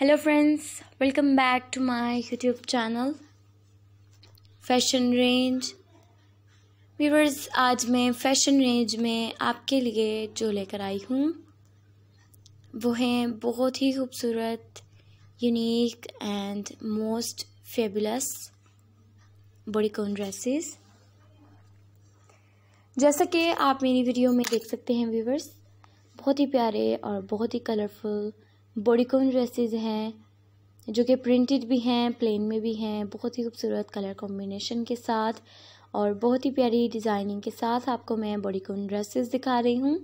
hello friends welcome back to my YouTube channel fashion range viewers आज मैं fashion range में आपके लिए जो लेकर आई हूँ वो हैं बहुत ही खूबसूरत unique and most fabulous bodycon dresses जैसा कि आप मेरी वीडियो में देख सकते हैं व्यूवर्स बहुत ही प्यारे और बहुत ही कलरफुल बॉडीकॉन ड्रेसेस हैं जो कि प्रिंटेड भी हैं प्लेन में भी हैं बहुत ही खूबसूरत कलर कॉम्बिनेशन के साथ और बहुत ही प्यारी डिज़ाइनिंग के साथ आपको मैं बॉडीकॉन ड्रेसेस दिखा रही हूँ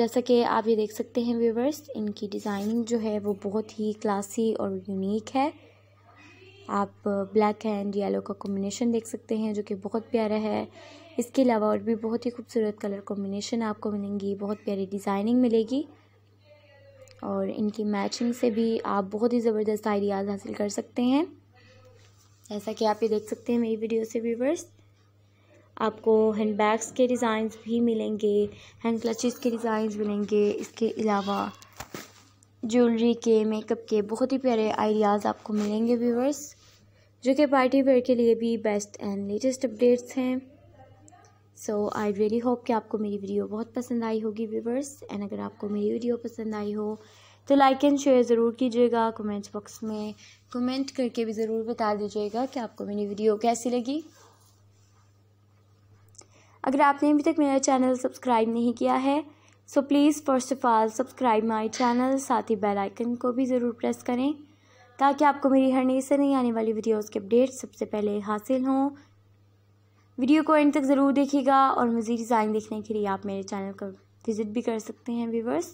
जैसा कि आप ये देख सकते हैं व्यूवर्स इनकी डिज़ाइनिंग जो है वो बहुत ही क्लासी और यूनिक है आप ब्लैक एंड येलो का कॉम्बिनेशन देख सकते हैं जो कि बहुत प्यारा है इसके अलावा और भी बहुत ही खूबसूरत कलर कॉम्बिनेशन आपको मिलेंगी बहुत प्यारी डिज़ाइनिंग मिलेगी और इनकी मैचिंग से भी आप बहुत ही ज़बरदस्त आइडियाज़ हासिल कर सकते हैं जैसा कि आप ये देख सकते हैं मेरी वीडियो से व्यूवर्स आपको हैंड बैग्स के डिज़ाइंस भी मिलेंगे हैंड क्लचेस के डिज़ाइंस मिलेंगे इसके अलावा ज्वेलरी के मेकअप के बहुत ही प्यारे आइडियाज़ आपको मिलेंगे व्यूवर्स जो कि पार्टी वेयर के लिए भी बेस्ट एंड लेटेस्ट अपडेट्स हैं सो आई रियली होप कि आपको मेरी वीडियो बहुत पसंद आई होगी व्यूवर्स एंड अगर आपको मेरी वीडियो पसंद आई हो तो लाइक एंड शेयर ज़रूर कीजिएगा कमेंट बॉक्स में कमेंट करके भी ज़रूर बता दीजिएगा कि आपको मेरी वीडियो कैसी लगी अगर आपने अभी तक मेरा चैनल सब्सक्राइब नहीं किया है so please first of all subscribe my channel साथ ही बेल आइकन को भी ज़रूर प्रेस करें ताकि आपको मेरी हर नई से नहीं आने वाली वीडियोज़ के अपडेट्स सबसे पहले हासिल हों वीडियो को एंड तक ज़रूर देखिएगा और मज़ीद डिज़ाइन देखने के लिए आप मेरे चैनल का विज़िट भी कर सकते हैं व्यूवर्स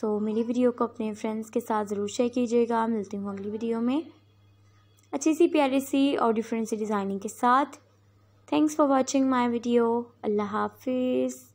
सो so, मेरी वीडियो को अपने फ्रेंड्स के साथ ज़रूर शेयर कीजिएगा मिलती हूँ अगली वीडियो में अच्छी सी प्यारी सी और डिफरेंट सी डिज़ाइनिंग के साथ thanks for watching my video अल्लाह हाफिज़